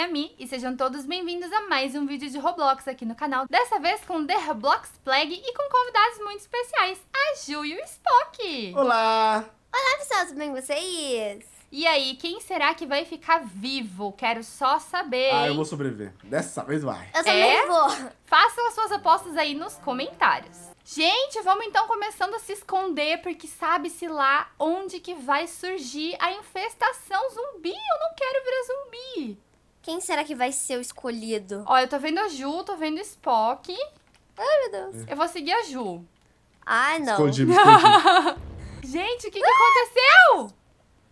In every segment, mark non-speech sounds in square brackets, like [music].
é a Mi e sejam todos bem-vindos a mais um vídeo de Roblox aqui no canal, dessa vez com The Roblox Plague e com convidados muito especiais, a Ju e o Spock! Olá! Olá pessoal, tudo bem com vocês? E aí, quem será que vai ficar vivo? Quero só saber. Ah, eu vou sobreviver. Dessa vez vai. Eu também é? vou. Façam as suas apostas aí nos comentários. Gente, vamos então começando a se esconder, porque sabe-se lá onde que vai surgir a infestação zumbi. Eu não quero virar zumbi. Quem será que vai ser o escolhido? Ó, eu tô vendo a Ju, tô vendo o Spock. Ai, meu Deus. Eu vou seguir a Ju. Ai, não. Escondi, me [laughs] escondi. Gente, o que, que aconteceu?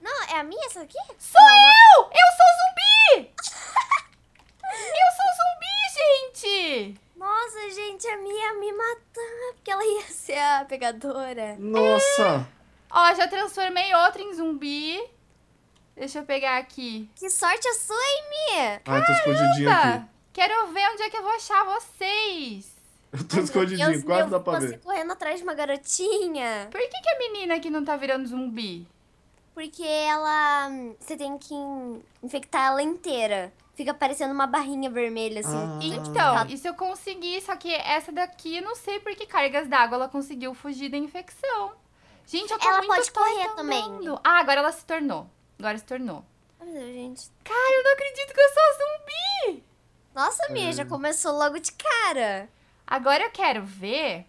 Não, é a minha essa aqui? Sou não. eu! Eu sou zumbi! eu sou zumbi, gente! Nossa, gente, a minha me matar, porque ela ia ser a pegadora. Nossa! É. Ó, já transformei outra em zumbi. Deixa eu pegar aqui. Que sorte a sua, Amy! Ah, eu tô escondidinho aqui. Quero ver onde é que eu vou achar vocês. Eu tô Ai, escondidinho, Deus, quase dá pra ver. correndo atrás de uma garotinha. Por que, que a menina aqui não tá virando zumbi? Porque ela... Você tem que infectar ela inteira. Fica parecendo uma barrinha vermelha, assim. Ah. Então, tá. isso eu consegui, só que essa daqui, não sei por que cargas d'água ela conseguiu fugir da infecção. Gente, eu tô ela muito Ela pode correr também. Ah, agora ela se tornou. Agora se tornou. Ai, meu Deus, gente. Cara, eu não acredito que eu sou zumbi! Nossa, Mia, é. já começou logo de cara. Agora eu quero ver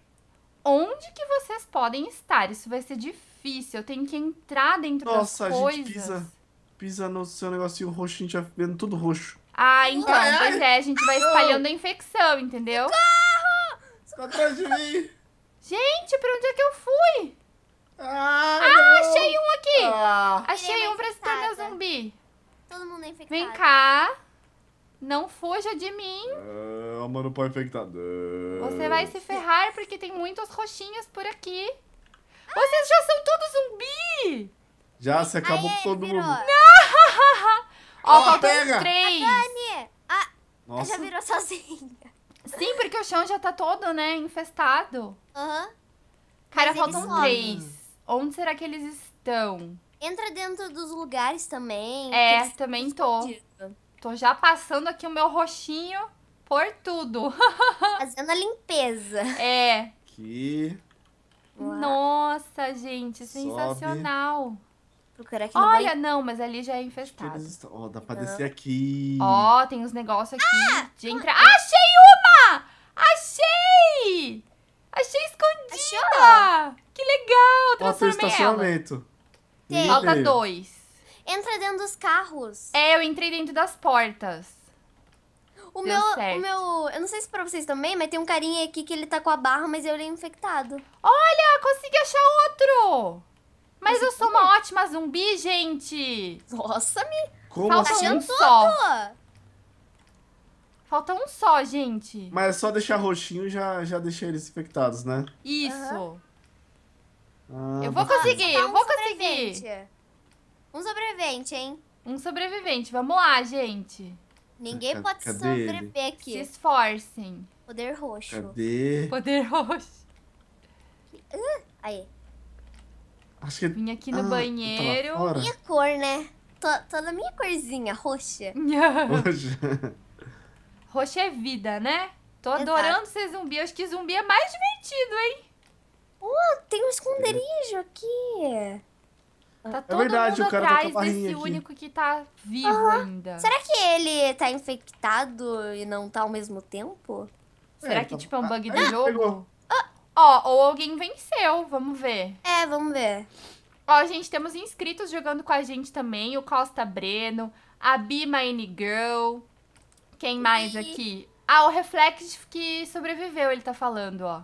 onde que vocês podem estar. Isso vai ser difícil. Eu tenho que entrar dentro Nossa, das coisas. Nossa, gente pisa, pisa no seu negocinho roxo, a gente já vendo tudo roxo. Ah, então, Ai. pois é, a gente vai espalhando a infecção, entendeu? Socorro! atrás de mim! Gente, pra onde é que eu fui? Ah, ah achei um aqui! Ah. Achei um pra se tornar zumbi. Todo mundo é infectado. Vem cá. Não fuja de mim. Ah, é, mano, põe infectado. Você vai se ferrar porque tem muitas roxinhas por aqui. Ah. Vocês já são todos zumbi! Já, se acabou com todo virou. mundo. Não! [laughs] Ó, oh, faltam pega. três. A Dani, a... Nossa. já virou sozinha. Sim, porque o chão já tá todo, né, infestado. Aham. Uhum. Cara, Mas faltam três. Onde será que eles estão? Entra dentro dos lugares também. É, também tô. Tô já passando aqui o meu roxinho por tudo. [laughs] Fazendo a limpeza. É. Que. Nossa, gente, sensacional. Procurar aqui Olha, não, mas ali já é infestado. Ó, oh, dá pra não. descer aqui. Ó, oh, tem uns negócios aqui ah! de entrar. Ah, achei uma! Achei! Achei escondida! Achou? Que legal! Transformei Ó, estacionamento. ela. Falta dois. Entra dentro dos carros. É, eu entrei dentro das portas. O meu, o meu, eu não sei se pra vocês também, mas tem um carinha aqui que ele tá com a barra, mas ele é infectado. Olha, consegui achar outro! Mas eu sou uma ótima zumbi, gente! Nossa, me... Como Falta assim? um só. Tudo. Tá Falta um só, gente. Mas é só deixar roxinho já já deixar eles infectados, né? Isso. Uhum. Ah, eu vou conseguir, tá eu vou conseguir. É. Um sobrevivente, hein? Um sobrevivente. Vamos lá, gente. Ninguém pode sobreviver ele? aqui. Se esforcem. Poder roxo. Cadê? Poder roxo. Uh, aí. Acho que... Vim aqui no ah, tá banheiro. minha cor, né? Tô, tô na minha corzinha, roxa. [laughs] roxa. Roxa é vida, né? Tô Exato. adorando ser zumbi. Eu acho que zumbi é mais divertido, hein? Uh, tem um esconderijo aqui. Tá é todo é verdade, mundo o cara tá atrás tá desse aqui. único que tá vivo uhum. ainda. Será que ele tá infectado e não tá ao mesmo tempo? É, Será que, tá... tipo, é um ah, bug ah, do jogo? Pegou? Ó, ou alguém venceu, vamos ver. É, vamos ver. Ó, gente, temos inscritos jogando com a gente também. O Costa Breno, a Be My Girl, quem mais e... aqui? Ah, o Reflex que sobreviveu, ele tá falando, ó.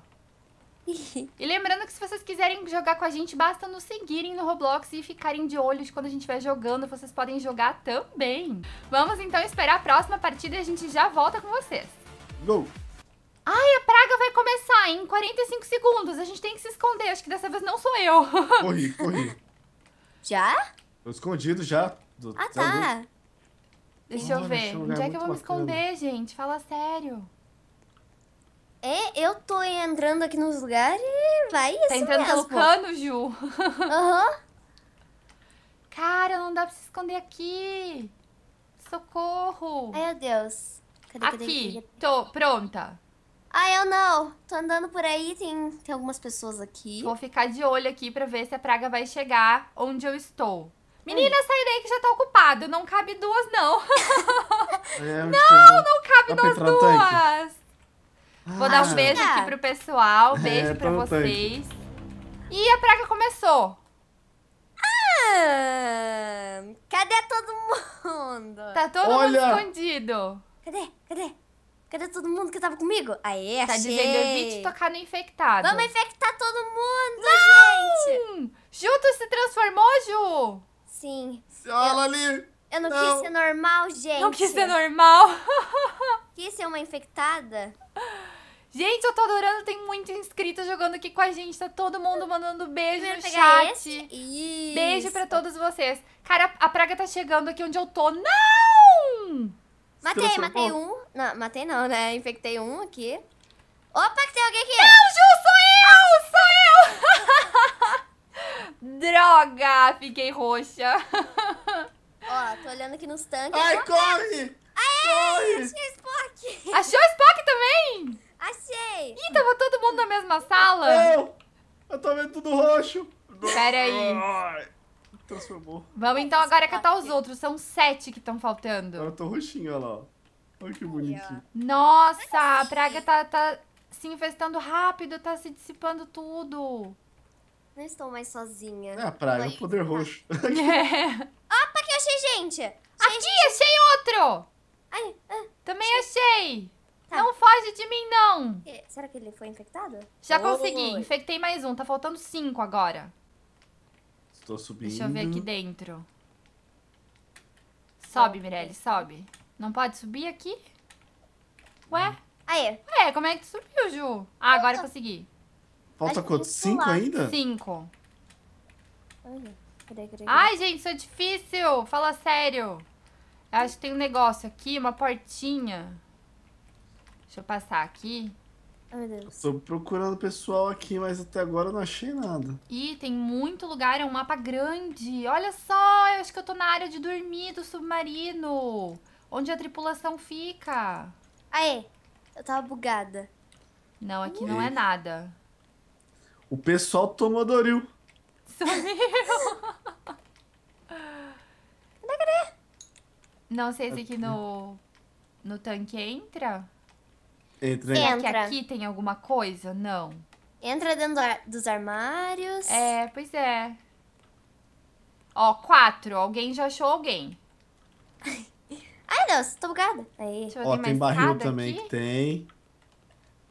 [laughs] e lembrando que se vocês quiserem jogar com a gente, basta nos seguirem no Roblox e ficarem de olhos quando a gente vai jogando, vocês podem jogar também. Vamos então esperar a próxima partida e a gente já volta com vocês. Go! Ai, a praga vai começar em 45 segundos. A gente tem que se esconder. Acho que dessa vez não sou eu. Corri, corri. Já? Tô escondido já. Do... Ah, tá. tá. Deixa eu ver. Onde é que eu vou me esconder, gente? Fala sério. É, eu tô entrando aqui nos lugares e vai tá isso Tá entrando mesmo. pelo cano, Ju? Aham. Uhum. [laughs] Cara, não dá pra se esconder aqui. Socorro. Ai, meu Deus. Cadê, aqui, cadê? tô pronta. Ah, eu não. Tô andando por aí, tem, tem algumas pessoas aqui. Vou ficar de olho aqui pra ver se a praga vai chegar onde eu estou. Menina, sai daí que já tá ocupado. Não cabe duas, não. É, não, não cabe duas. Vou ah, dar um ah. beijo aqui ah. pro pessoal. É, beijo é, pra vocês. Tanque. E a praga começou. Ah, cadê todo mundo? Tá todo Olha. mundo escondido. Cadê? Cadê? Cadê todo mundo que tava comigo? Aê, tá achei. Tá dizendo evite tocar no infectado. Vamos infectar todo mundo, Não! gente. Ju, tu se transformou, Ju? assim. Olha eu, ali! Eu não, não, quis ser normal, gente. Não quis ser normal. [laughs] quis ser uma infectada. Gente, eu tô adorando, tem muito inscrito jogando aqui com a gente, tá todo mundo mandando beijo no chat. Esse? Isso. Beijo para todos vocês. Cara, a praga tá chegando aqui onde eu tô. Não! Matei, matei um. Não, matei não, né? Infectei um aqui. Opa, que tem alguém aqui. Não, Ju, sou eu! Sou eu! [laughs] Droga! Fiquei roxa. [laughs] Ó, tô olhando aqui nos tanques. Ai, corre! Aê, corre! Achei o Spock! Achou o Spock também? Achei! Ih, tava todo mundo na mesma sala? não Eu tô vendo tudo roxo. Pera aí. transformou. Vamos então agora catar os outros. São sete que estão faltando. Eu tô roxinho, olha lá. Olha que bonitinho. Nossa, a praga tá, tá se infestando rápido, tá se dissipando tudo. Não estou mais sozinha. É a praia, o poder roxo. É. [laughs] [laughs] Opa, que eu achei, gente! Achei Aqui, gente. achei outro! Ai, ah, Também achei! achei. Tá. Não foge de mim, não! será que ele foi infectado? Já consegui, infectei mais um. Tá faltando cinco agora. Estou subindo. Deixa eu ver aqui dentro. Tá, sobe, Mirelle, sobe. Não pode subir aqui? Ué? Aí. Ué, como é que subiu, Ju? Ah, agora eu consegui. Falta quanto? Cinco ainda? Cinco. Ai, gente, isso é difícil. Fala sério. Eu acho que tem um negócio aqui, uma portinha. Deixa eu passar aqui. Ai, Deus. Estou procurando pessoal aqui, mas até agora eu não achei nada. Ih, tem muito lugar, é um mapa grande. Olha só, eu acho que eu tô na área de dormir do submarino. Onde a tripulação fica. Aê, eu tava bugada. Não, aqui não é nada. O pessoal tomou Doril. Sumiu. Não sei se aqui no, no tanque entra. Entra. Será que aqui tem alguma coisa? Não. Entra dentro dos armários. É, pois é. Ó, quatro. Alguém já achou alguém. Ai, Deus, tô bugada. Aí. Ó, tem barril também aqui. que tem.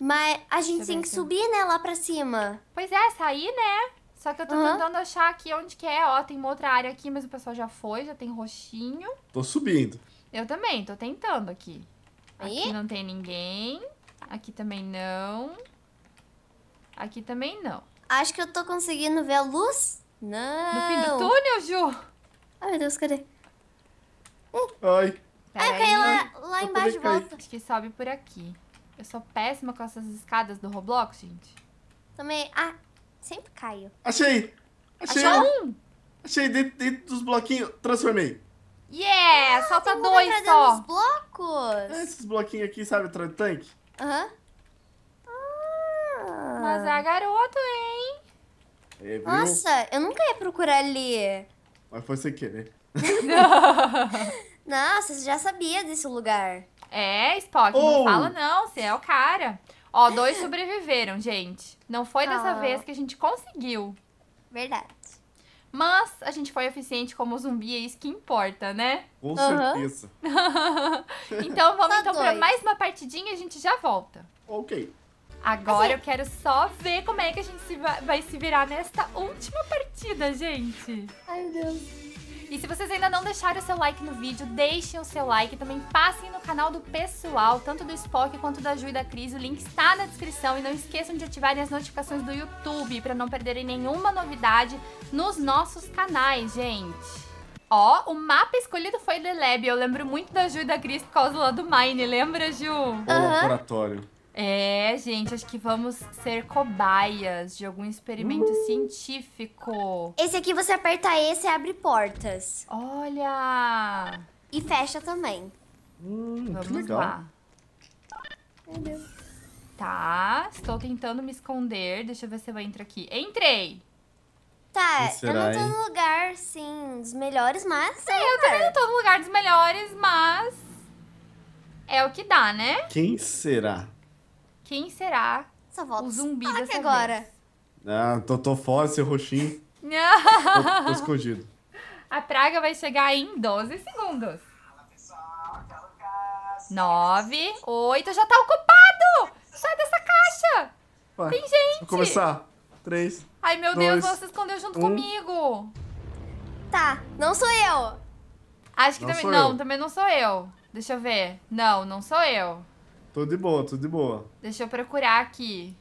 Mas a gente tem que assim. subir, né, lá pra cima. Pois é, sair, né? Só que eu tô uhum. tentando achar aqui onde que é. Ó, tem uma outra área aqui, mas o pessoal já foi, já tem roxinho. Tô subindo. Eu também, tô tentando aqui. Aí? Aqui não tem ninguém. Aqui também não. Aqui também não. Acho que eu tô conseguindo ver a luz. Não. No fim do túnel, Ju. Ai, meu Deus, cadê? Hum. Ai. Pera é, ah, caiu lá, lá embaixo, volta. Acho que sobe por aqui. Eu sou péssima com essas escadas do Roblox, gente. Também. Ah, sempre caio. Achei! Achei! Achou um! Achei dentro, dentro dos bloquinhos. Transformei. Yeah! Ah, solta dois só. Os blocos? É, esses bloquinhos aqui, sabe, tanque? Aham. Uhum. Mas é garoto, hein? É, Nossa, eu nunca ia procurar ali. Mas foi sem querer. [laughs] Nossa, você já sabia desse lugar. É, Spock, oh. não fala não, você é o cara. Ó, dois sobreviveram, gente. Não foi dessa oh. vez que a gente conseguiu. Verdade. Mas a gente foi eficiente como zumbi, é isso que importa, né? Com uhum. certeza. [laughs] então vamos tá então para mais uma partidinha e a gente já volta. Ok. Agora assim... eu quero só ver como é que a gente se vai, vai se virar nesta última partida, gente. Ai, meu Deus. E se vocês ainda não deixaram o seu like no vídeo, deixem o seu like. Também passem no canal do pessoal, tanto do Spock quanto da Ju e da Cris. O link está na descrição. E não esqueçam de ativarem as notificações do YouTube para não perderem nenhuma novidade nos nossos canais, gente. Ó, oh, o mapa escolhido foi The Lab. Eu lembro muito da Ju e da Cris por causa lá do Mine, lembra, Ju? O uhum. laboratório. É, gente, acho que vamos ser cobaias de algum experimento uh! científico. Esse aqui você aperta esse e abre portas. Olha! E fecha também. Hum, vamos que legal. lá. Meu Deus. Tá, estou tentando me esconder. Deixa eu ver se eu entro aqui. Entrei! Tá, será, eu não tô hein? no lugar, sim, dos melhores, mas... Sim, é, eu também não tô no lugar dos melhores, mas... É o que dá, né? Quem será? Quem será Só volta. o zumbi Fala dessa agora. Vez? Ah, tô, tô fora, seu roxinho. [laughs] tô, tô escondido. A praga vai chegar em 12 segundos. 9, 8, já tá ocupado! Sai dessa caixa! Vai, Tem gente! Vou começar. 3. Ai, meu dois, Deus, você escondeu junto um. comigo! Tá, não sou eu! Acho que não também. Não, eu. também não sou eu. Deixa eu ver. Não, não sou eu. Tô de boa, tô de boa. Deixa eu procurar aqui.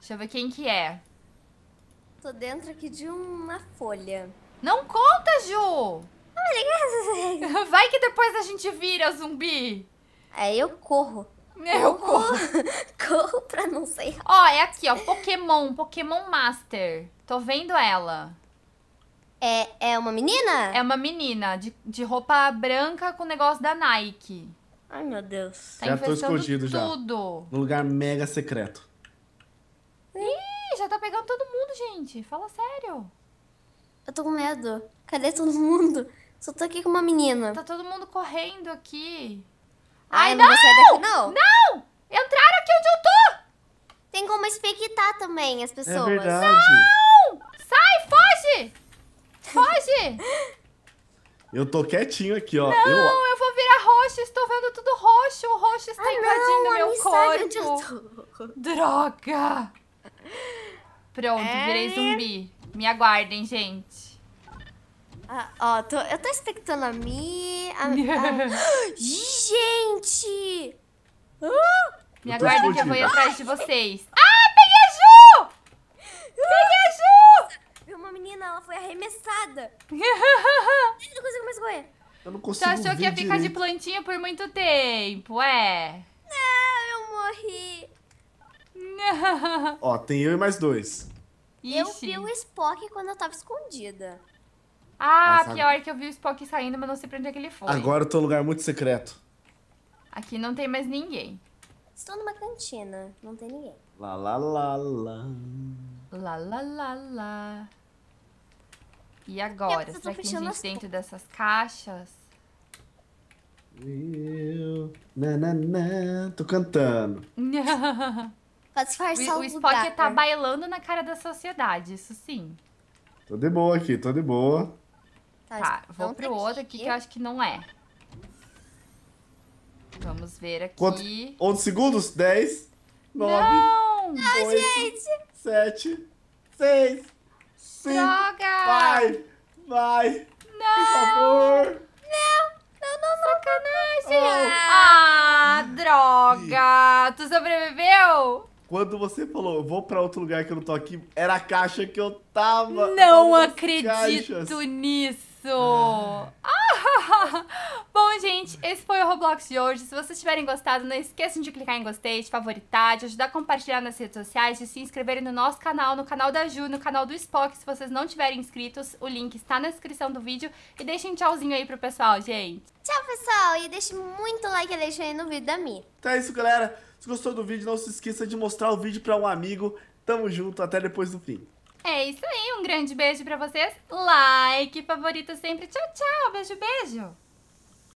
Deixa eu ver quem que é. Tô dentro aqui de uma folha. Não conta, Ju! [laughs] Vai que depois a gente vira zumbi. É, eu corro. Eu corro. corro [laughs] pra não sair. Ó, é aqui, ó. Pokémon, Pokémon Master. Tô vendo ela. É, é uma menina? É uma menina, de, de roupa branca com negócio da Nike. Ai, meu Deus. Tá já tô escondido já. No lugar mega secreto. Ih, já tá pegando todo mundo, gente. Fala sério. Eu tô com medo. Cadê todo mundo? Só tô aqui com uma menina. Tá todo mundo correndo aqui. Ai, Ai não! Não, daqui, não! Não! Entraram aqui onde eu tô! Tem como expectar também as é pessoas. É verdade. Não! Sai, foge! Foge! [laughs] eu tô quietinho aqui, ó. Não, eu, eu vou ver roxo, estou vendo tudo roxo. O roxo está ah, invadindo não, meu corpo. Droga! Pronto, é... virei zumbi. Me aguardem, gente. Ah, ó, tô, eu tô expectando a Mi. A, a... [laughs] [gasps] gente! Ah! Me aguardem que eu vou ir atrás de vocês. Ah, peguei a Ju! Peguei a Ju! uma menina, ela foi arremessada. Não [laughs] é consigo mais correr. Eu não então, consigo Você achou que ia direito. ficar de plantinha por muito tempo, é? Não, eu morri. Não. Ó, tem eu e mais dois. Ixi. Eu vi o Spock quando eu tava escondida. Ah, Nossa, ah, pior que eu vi o Spock saindo, mas não sei pra onde é que ele foi. Agora eu tô num lugar muito secreto. Aqui não tem mais ninguém. Estou numa cantina, não tem ninguém. Lá, lá, lá, lá. Lá, lá, lá, lá. E agora? será que tem gente dentro dessas caixas? Eu. Na, né, na, né, na. Né, tô cantando. [laughs] Pode disfarçar o, o Spock lugar, tá né? bailando na cara da sociedade, isso sim. Tô de boa aqui, tô de boa. Tá, tá então vou pro tá outro aqui que eu acho que não é. Vamos ver aqui. Quanto? 11 segundos? 10, 9, não! 8, não, gente! 7, 6, Sim. Droga! Vai! Vai! Não! Por favor! Não! Não, não, sacanagem! Oh. Ah, droga! Tu sobreviveu? Quando você falou, eu vou pra outro lugar que eu não tô aqui, era a caixa que eu tava. Não acredito caixas. nisso! Ah. ah [laughs] Bom, gente, esse foi o Roblox de hoje. Se vocês tiverem gostado, não esqueçam de clicar em gostei, de favoritar, de ajudar a compartilhar nas redes sociais, de se inscreverem no nosso canal, no canal da Ju, no canal do Spock, se vocês não tiverem inscritos. O link está na descrição do vídeo. E deixem um tchauzinho aí pro pessoal, gente. Tchau, pessoal. E deixe muito like e deixa aí no vídeo da Mi. Então é isso, galera. Se gostou do vídeo, não se esqueça de mostrar o vídeo para um amigo. Tamo junto, até depois do fim. É isso aí, um grande beijo para vocês. Like, favorito sempre. Tchau, tchau. Beijo, beijo.